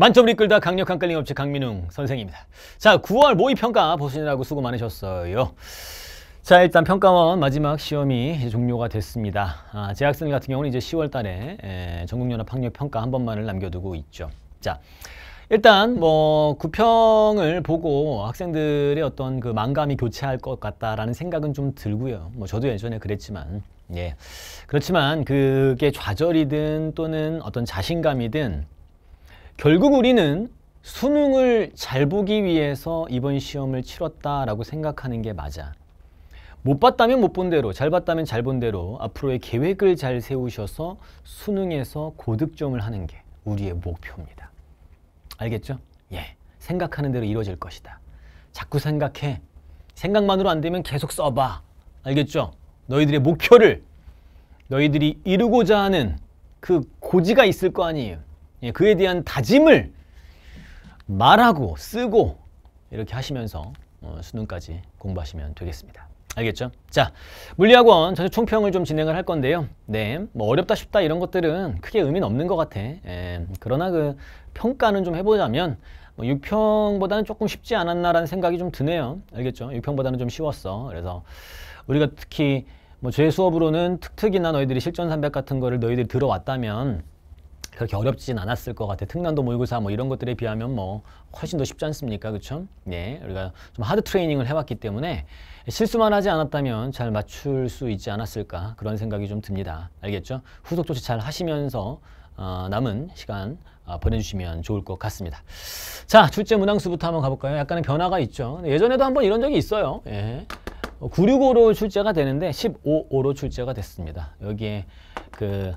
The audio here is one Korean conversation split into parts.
만점을 이끌다 강력한 끌림업체 강민웅 선생입니다. 자, 9월 모의평가 보시느라고 수고 많으셨어요. 자, 일단 평가원 마지막 시험이 종료가 됐습니다. 아, 재학생 같은 경우는 이제 10월 달에 전국연합학력평가 한 번만을 남겨두고 있죠. 자, 일단 뭐 구평을 보고 학생들의 어떤 그 망감이 교체할 것 같다라는 생각은 좀 들고요. 뭐 저도 예전에 그랬지만 예. 그렇지만 그게 좌절이든 또는 어떤 자신감이든 결국 우리는 수능을 잘 보기 위해서 이번 시험을 치렀다라고 생각하는 게 맞아. 못 봤다면 못 본 대로, 잘 봤다면 잘 본 대로 앞으로의 계획을 잘 세우셔서 수능에서 고득점을 하는 게 우리의 목표입니다. 알겠죠? 예, 생각하는 대로 이루어질 것이다. 자꾸 생각해. 생각만으로 안 되면 계속 써봐. 알겠죠? 너희들의 목표를 너희들이 이루고자 하는 그 고지가 있을 거 아니에요. 예, 그에 대한 다짐을 말하고 쓰고 이렇게 하시면서 어, 수능까지 공부하시면 되겠습니다. 알겠죠? 자, 물리학원 전체 총평을 좀 진행을 할 건데요. 네, 뭐 어렵다 쉽다 이런 것들은 크게 의미는 없는 것 같아. 예, 그러나 그 평가는 좀 해보자면 뭐 6평보다는 조금 쉽지 않았나라는 생각이 좀 드네요. 알겠죠? 6평보다는 좀 쉬웠어. 그래서 우리가 특히 뭐제 수업으로는 특특이나 너희들이 실전 300 같은 거를 너희들이 들어왔다면 그렇게 어렵진 않았을 것 같아요. 특난도 모의고사 뭐 이런 것들에 비하면 뭐 훨씬 더 쉽지 않습니까? 그렇죠? 네, 우리가 좀 하드 트레이닝을 해왔기 때문에 실수만 하지 않았다면 잘 맞출 수 있지 않았을까 그런 생각이 좀 듭니다. 알겠죠? 후속 조치 잘 하시면서 어, 남은 시간 어, 보내주시면 좋을 것 같습니다. 자, 출제 문항수부터 한번 가볼까요? 약간의 변화가 있죠. 예전에도 한번 이런 적이 있어요. 예. 965로 어, 출제가 되는데 155로 출제가 됐습니다. 여기에 그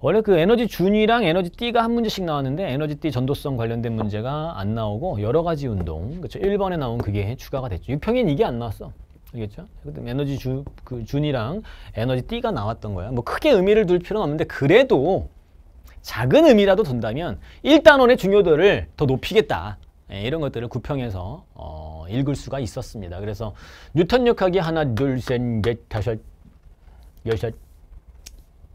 원래 그 에너지 준이랑 에너지 띠가 한 문제씩 나왔는데 에너지 띠 전도성 관련된 문제가 안 나오고 여러 가지 운동 그렇죠 1번에 나온 그게 추가가 됐죠 육평엔 이게 안 나왔어 알겠죠? 그 에너지 주, 그 준이랑 에너지 띠가 나왔던 거야 뭐 크게 의미를 둘 필요는 없는데 그래도 작은 의미라도 둔다면 1단원의 중요도를 더 높이겠다 예, 이런 것들을 구평에서 어, 읽을 수가 있었습니다 그래서 뉴턴 역학이 하나 둘 셋 넷 다섯 여섯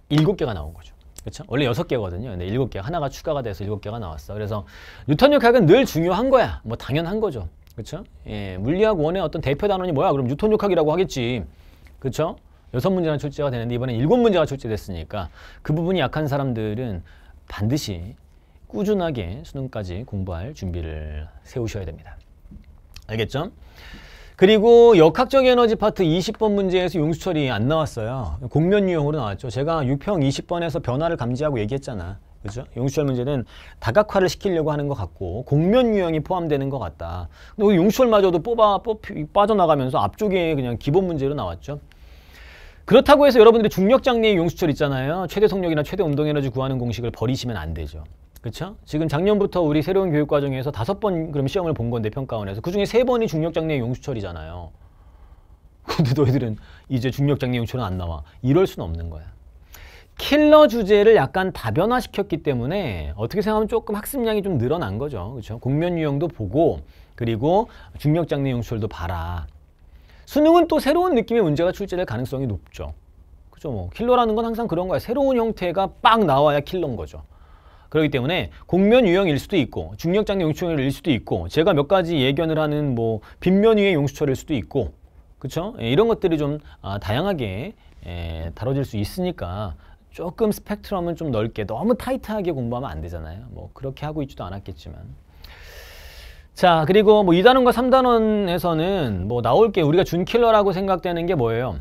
일곱 개가 나온 거죠 그렇죠? 원래 여섯 개거든요. 근데 일곱 개 하나가 추가가 돼서 일곱 개가 나왔어. 그래서 뉴턴 역학은 늘 중요한 거야. 뭐 당연한 거죠. 그렇죠? 예, 물리학 원의 어떤 대표 단원이 뭐야? 그럼 뉴턴 역학이라고 하겠지. 그렇죠? 여섯 문제나 출제가 되는데 이번에 일곱 문제가 출제됐으니까 그 부분이 약한 사람들은 반드시 꾸준하게 수능까지 공부할 준비를 세우셔야 됩니다. 알겠죠? 그리고 역학적 에너지 파트 20번 문제에서 용수철이 안 나왔어요. 공면 유형으로 나왔죠. 제가 6평 20번에서 변화를 감지하고 얘기했잖아. 그죠? 용수철 문제는 다각화를 시키려고 하는 것 같고 공면 유형이 포함되는 것 같다. 근데 용수철마저도 뽑아 뽑 빠져나가면서 앞쪽에 그냥 기본 문제로 나왔죠. 그렇다고 해서 여러분들이 중력 장래의 용수철 있잖아요. 최대 속력이나 최대 운동 에너지 구하는 공식을 버리시면 안 되죠. 그렇죠? 지금 작년부터 우리 새로운 교육 과정에서 다섯 번 그럼 시험을 본 건데 평가원에서 그중에 세 번이 중력 장래 용수철이잖아요. 근데 너희들은 이제 중력 장래 용수철은 안 나와. 이럴 수는 없는 거야. 킬러 주제를 약간 다변화시켰기 때문에 어떻게 생각하면 조금 학습량이 좀 늘어난 거죠. 그렇죠? 공면 유형도 보고 그리고 중력 장래 용수철도 봐라. 수능은 또 새로운 느낌의 문제가 출제될 가능성이 높죠. 그죠 뭐 킬러라는 건 항상 그런 거야. 새로운 형태가 빡 나와야 킬러인 거죠. 그렇기 때문에 공면 유형일 수도 있고 중력장 애 용수철일 수도 있고 제가 몇 가지 예견을 하는 뭐 빗면 위의 용수철일 수도 있고 그렇죠? 이런 것들이 좀 아, 다양하게 예, 다뤄질 수 있으니까 조금 스펙트럼은 좀 넓게 너무 타이트하게 공부하면 안 되잖아요. 뭐 그렇게 하고 있지도 않았겠지만. 자 그리고 뭐 2단원과 3단원에서는 뭐 나올 게 우리가 준킬러라고 생각되는 게 뭐예요?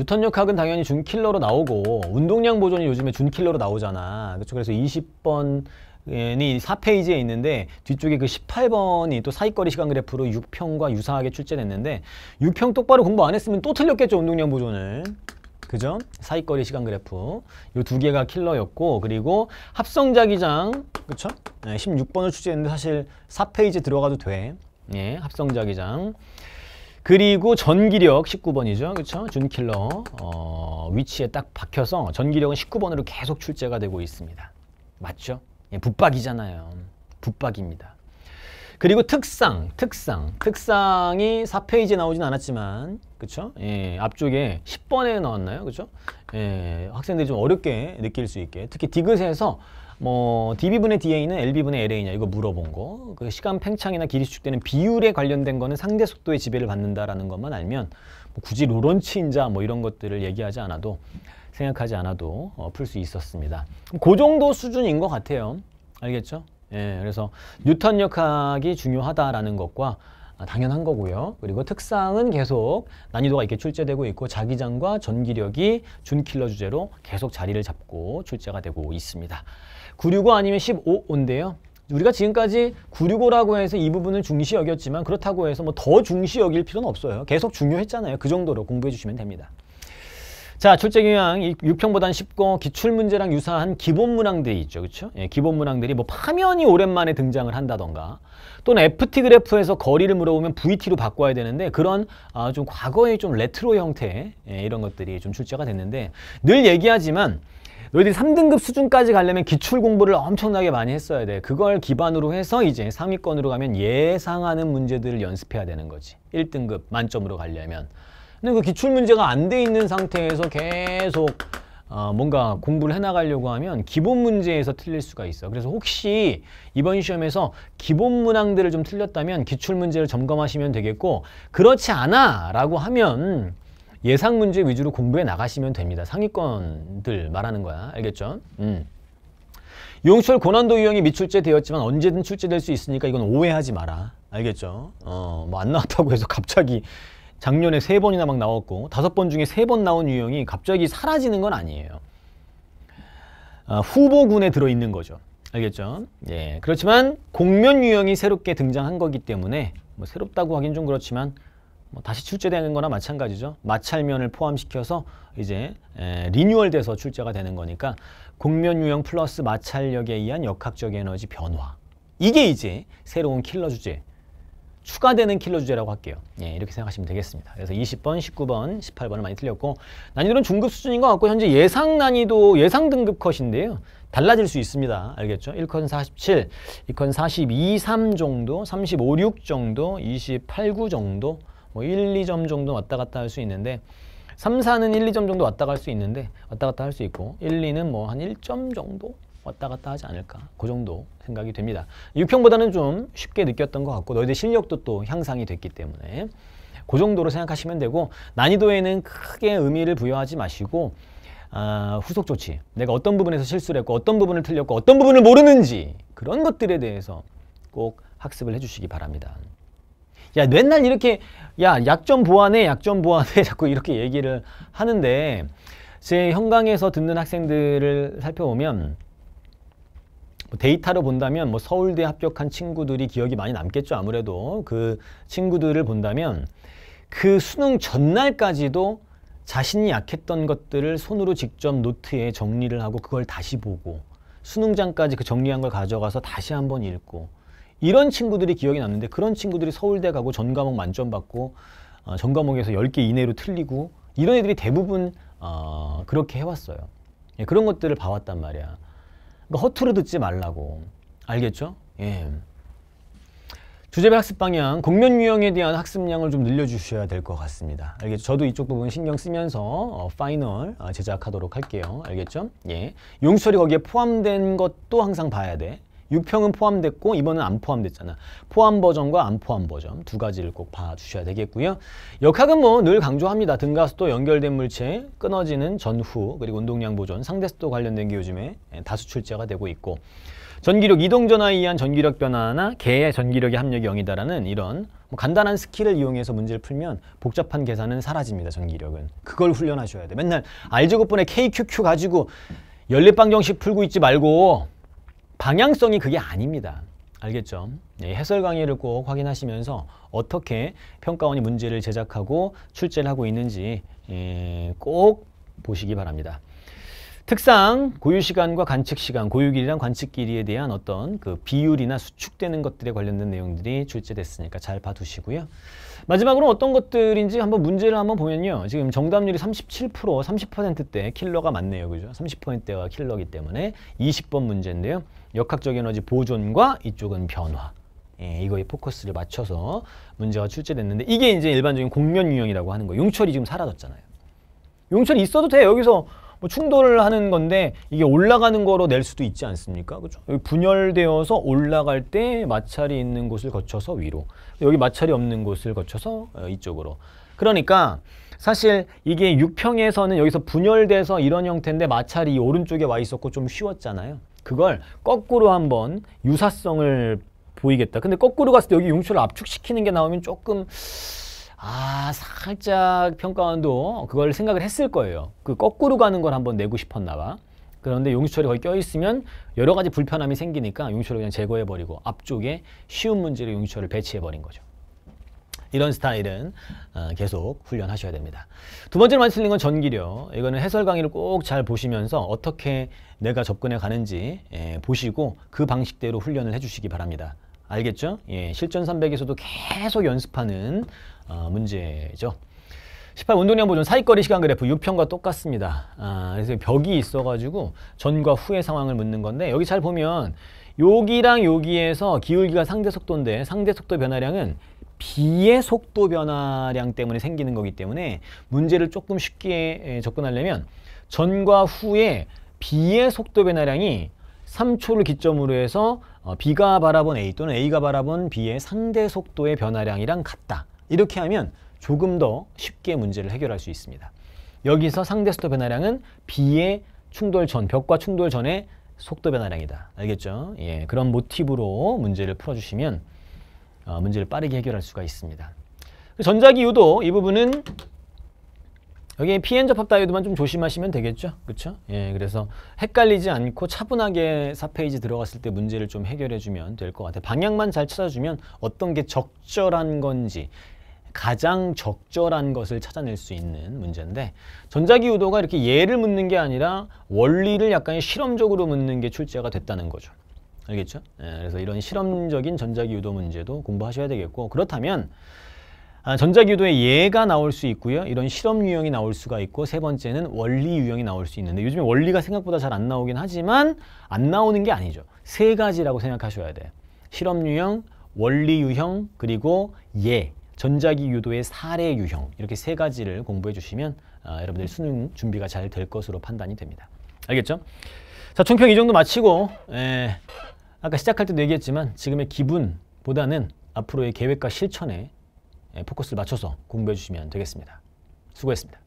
뉴턴 역학은 당연히 준킬러로 나오고 운동량 보존이 요즘에 준킬러로 나오잖아. 그렇죠? 그래서 20번 이 4페이지에 있는데 뒤쪽에 그 18번이 또 사이거리 시간 그래프로 6평과 유사하게 출제됐는데 6평 똑바로 공부 안 했으면 또 틀렸겠죠 운동량 보존을 그죠? 사이거리 시간 그래프 이 두 개가 킬러였고 그리고 합성자기장 그쵸? 그렇죠? 네, 16번을 출제했는데 사실 4페이지 들어가도 돼 예, 합성자기장 그리고 전기력 19번이죠. 그렇죠? 준킬러 어, 위치에 딱 박혀서 전기력은 19번으로 계속 출제가 되고 있습니다. 맞죠? 예, 붙박이잖아요. 붙박입니다. 그리고 특상, 특상, 특상이 4페이지에 나오진 않았지만 그쵸? 예, 앞쪽에 10번에 나왔나요? 그쵸? 예, 학생들이 좀 어렵게 느낄 수 있게 특히 디귿에서 뭐 DB분의 DA는 LB분의 LA냐 이거 물어본 거. 그 시간 팽창이나 길이 수축되는 비율에 관련된 거는 상대 속도의 지배를 받는다라는 것만 알면 뭐 굳이 로런치 인자 뭐 이런 것들을 얘기하지 않아도 생각하지 않아도 어, 풀 수 있었습니다. 그 정도 수준인 것 같아요. 알겠죠? 예, 그래서 뉴턴 역학이 중요하다라는 것과 아, 당연한 거고요. 그리고 특상은 계속 난이도가 이렇게 출제되고 있고 자기장과 전기력이 준킬러 주제로 계속 자리를 잡고 출제가 되고 있습니다. 965 아니면 15온데요. 우리가 지금까지 965라고 해서 이 부분을 중시 여겼지만 그렇다고 해서 뭐 더 중시 여길 필요는 없어요. 계속 중요했잖아요. 그 정도로 공부해 주시면 됩니다. 자, 출제 경향 6평보단 쉽고 기출 문제랑 유사한 기본 문항들이 있죠. 그렇죠? 예, 기본 문항들이 뭐 파면이 오랜만에 등장을 한다던가 또는 FT 그래프에서 거리를 물어보면 VT로 바꿔야 되는데 그런 아, 좀 과거의 좀 레트로 형태 예, 이런 것들이 좀 출제가 됐는데 늘 얘기하지만 너희들이 3등급 수준까지 가려면 기출 공부를 엄청나게 많이 했어야 돼. 그걸 기반으로 해서 이제 상위권으로 가면 예상하는 문제들을 연습해야 되는 거지. 1등급 만점으로 가려면. 근데 그 기출 문제가 안 돼 있는 상태에서 계속 어, 뭔가 공부를 해나가려고 하면 기본 문제에서 틀릴 수가 있어. 그래서 혹시 이번 시험에서 기본 문항들을 좀 틀렸다면 기출 문제를 점검하시면 되겠고 그렇지 않아 라고 하면 예상 문제 위주로 공부해 나가시면 됩니다. 상위권들 말하는 거야. 알겠죠? 음. 용철 고난도 유형이 미출제되었지만 언제든 출제될 수 있으니까 이건 오해하지 마라. 알겠죠? 어, 뭐 안 나왔다고 해서 갑자기 작년에 세 번이나 막 나왔고 다섯 번 중에 세 번 나온 유형이 갑자기 사라지는 건 아니에요. 어, 후보군에 들어있는 거죠. 알겠죠? 예. 그렇지만 공면 유형이 새롭게 등장한 거기 때문에 뭐 새롭다고 하긴 좀 그렇지만 뭐 다시 출제되는 거나 마찬가지죠. 마찰면을 포함시켜서 이제 리뉴얼돼서 출제가 되는 거니까 곡면 유형 플러스 마찰력에 의한 역학적 에너지 변화. 이게 이제 새로운 킬러 주제, 추가되는 킬러 주제라고 할게요. 예, 이렇게 생각하시면 되겠습니다. 그래서 20번, 19번, 1 8번을 많이 틀렸고 난이도는 중급 수준인 것 같고 현재 예상 난이도, 예상 등급 컷인데요. 달라질 수 있습니다. 알겠죠? 1컷 47, 2컷 42, 3 정도, 35, 6 정도, 28, 9 정도 뭐 1, 2점 정도 왔다 갔다 할 수 있는데 3, 4는 1, 2점 정도 왔다 갈 수 있는데 왔다 갔다 할 수 있고 1, 2는 뭐 한 1점 정도 왔다 갔다 하지 않을까 그 정도 생각이 됩니다 6평보다는 좀 쉽게 느꼈던 것 같고 너희들 실력도 또 향상이 됐기 때문에 그 정도로 생각하시면 되고 난이도에는 크게 의미를 부여하지 마시고 아, 후속 조치 내가 어떤 부분에서 실수를 했고 어떤 부분을 틀렸고 어떤 부분을 모르는지 그런 것들에 대해서 꼭 학습을 해주시기 바랍니다 야 맨날 이렇게 야 약점 보완해 약점 보완해 자꾸 이렇게 얘기를 하는데 제 현강에서 듣는 학생들을 살펴보면 뭐 데이터로 본다면 뭐 서울대 합격한 친구들이 기억이 많이 남겠죠 아무래도 그 친구들을 본다면 그 수능 전날까지도 자신이 약했던 것들을 손으로 직접 노트에 정리를 하고 그걸 다시 보고 수능장까지 그 정리한 걸 가져가서 다시 한번 읽고 이런 친구들이 기억이 났는데 그런 친구들이 서울대 가고 전 과목 만점 받고 어, 전 과목에서 10개 이내로 틀리고 이런 애들이 대부분 어, 그렇게 해왔어요. 예, 그런 것들을 봐왔단 말이야. 그러니까 허투루 듣지 말라고. 알겠죠? 예. 주제별 학습 방향, 공면 유형에 대한 학습량을 좀 늘려주셔야 될 것 같습니다. 알겠죠? 저도 이쪽 부분 신경 쓰면서 어, 파이널 어, 제작하도록 할게요. 알겠죠? 예. 용처리 거기에 포함된 것도 항상 봐야 돼. 6평은 포함됐고 이번은 안 포함됐잖아. 포함 버전과 안 포함 버전 두 가지를 꼭 봐주셔야 되겠고요. 역학은 뭐 늘 강조합니다. 등가수도 연결된 물체, 끊어지는 전후, 그리고 운동량 보존, 상대수도 관련된 게 요즘에 예, 다수 출제가 되고 있고 전기력 이동 전화에 의한 전기력 변화나 개의 전기력의 합력이 0이다라는 이런 뭐 간단한 스킬을 이용해서 문제를 풀면 복잡한 계산은 사라집니다. 전기력은. 그걸 훈련하셔야 돼. 맨날 알제곱분의 KQQ 가지고 연립방정식 풀고 있지 말고 방향성이 그게 아닙니다. 알겠죠? 네, 해설 강의를 꼭 확인하시면서 어떻게 평가원이 문제를 제작하고 출제를 하고 있는지 예, 꼭 보시기 바랍니다. 특상 고유 시간과 관측 시간, 고유 길이랑 관측 길이에 대한 어떤 그 비율이나 수축되는 것들에 관련된 내용들이 출제됐으니까 잘 봐두시고요. 마지막으로 어떤 것들인지 한번 문제를 한번 보면요. 지금 정답률이 37%, 30%대 킬러가 많네요. 그죠? 30%대와 킬러기 때문에 20번 문제인데요. 역학적 에너지 보존과 이쪽은 변화. 예, 이거에 포커스를 맞춰서 문제가 출제됐는데 이게 이제 일반적인 공면 유형이라고 하는 거예요. 용철이 지금 사라졌잖아요. 용철이 있어도 돼. 여기서 뭐 충돌을 하는 건데 이게 올라가는 거로 낼 수도 있지 않습니까? 그렇죠? 분열되어서 올라갈 때 마찰이 있는 곳을 거쳐서 위로 여기 마찰이 없는 곳을 거쳐서 어, 이쪽으로 그러니까 사실 이게 육평에서는 여기서 분열돼서 이런 형태인데 마찰이 오른쪽에 와 있었고 좀 쉬웠잖아요. 그걸 거꾸로 한번 유사성을 보이겠다. 근데 거꾸로 갔을 때 여기 용출을 압축시키는 게 나오면 조금 아 살짝 평가원도 그걸 생각을 했을 거예요. 그 거꾸로 가는 걸 한번 내고 싶었나 봐. 그런데 용수철이 거기 껴있으면 여러 가지 불편함이 생기니까 용수철을 그냥 제거해버리고 앞쪽에 쉬운 문제로 용수철을 배치해버린 거죠. 이런 스타일은 어, 계속 훈련하셔야 됩니다. 두 번째로 많이 쓰린건전기료 이거는 해설 강의를 꼭 잘 보시면서 어떻게 내가 접근해 가는지 예, 보시고 그 방식대로 훈련을 해주시기 바랍니다. 알겠죠? 예, 실전 300에서도 계속 연습하는 아, 문제죠. 18 운동량 보존 사이거리 시간 그래프 유평과 똑같습니다. 아, 그래서 벽이 있어가지고 전과 후의 상황을 묻는 건데 여기 잘 보면 여기랑 여기에서 기울기가 상대 속도인데 상대 속도 변화량은 비의 속도 변화량 때문에 생기는 거기 때문에 문제를 조금 쉽게 접근하려면 전과 후에 비의 속도 변화량이 3초를 기점으로 해서 어, B가 바라본 A 또는 A가 바라본 B의 상대 속도의 변화량이랑 같다. 이렇게 하면 조금 더 쉽게 문제를 해결할 수 있습니다. 여기서 상대 속도 변화량은 B의 충돌 전, 벽과 충돌 전의 속도 변화량이다. 알겠죠? 예, 그런 모티브로 문제를 풀어주시면 어, 문제를 빠르게 해결할 수가 있습니다. 그 전자기유도 이 부분은 여기 PN 접합 다이오드만 좀 조심하시면 되겠죠? 그렇죠? 예, 그래서 헷갈리지 않고 차분하게 4페이지 들어갔을 때 문제를 좀 해결해 주면 될 것 같아요. 방향만 잘 찾아주면 어떤 게 적절한 건지 가장 적절한 것을 찾아낼 수 있는 문제인데 전자기후도가 이렇게 예를 묻는 게 아니라 원리를 약간 실험적으로 묻는 게 출제가 됐다는 거죠. 알겠죠? 예, 그래서 이런 실험적인 전자기후도 문제도 공부하셔야 되겠고 그렇다면 아, 전자기후도의 예가 나올 수 있고요. 이런 실험 유형이 나올 수가 있고 세 번째는 원리 유형이 나올 수 있는데 요즘에 원리가 생각보다 잘 안 나오긴 하지만 안 나오는 게 아니죠. 세 가지라고 생각하셔야 돼. 요 실험 유형, 원리 유형, 그리고 예. 전자기 유도의 사례 유형 이렇게 세 가지를 공부해 주시면 아, 여러분들 수능 준비가 잘 될 것으로 판단이 됩니다. 알겠죠? 자, 총평 이 정도 마치고 에, 예, 아까 시작할 때도 얘기했지만 지금의 기분보다는 앞으로의 계획과 실천에 에, 예, 포커스를 맞춰서 공부해 주시면 되겠습니다. 수고했습니다.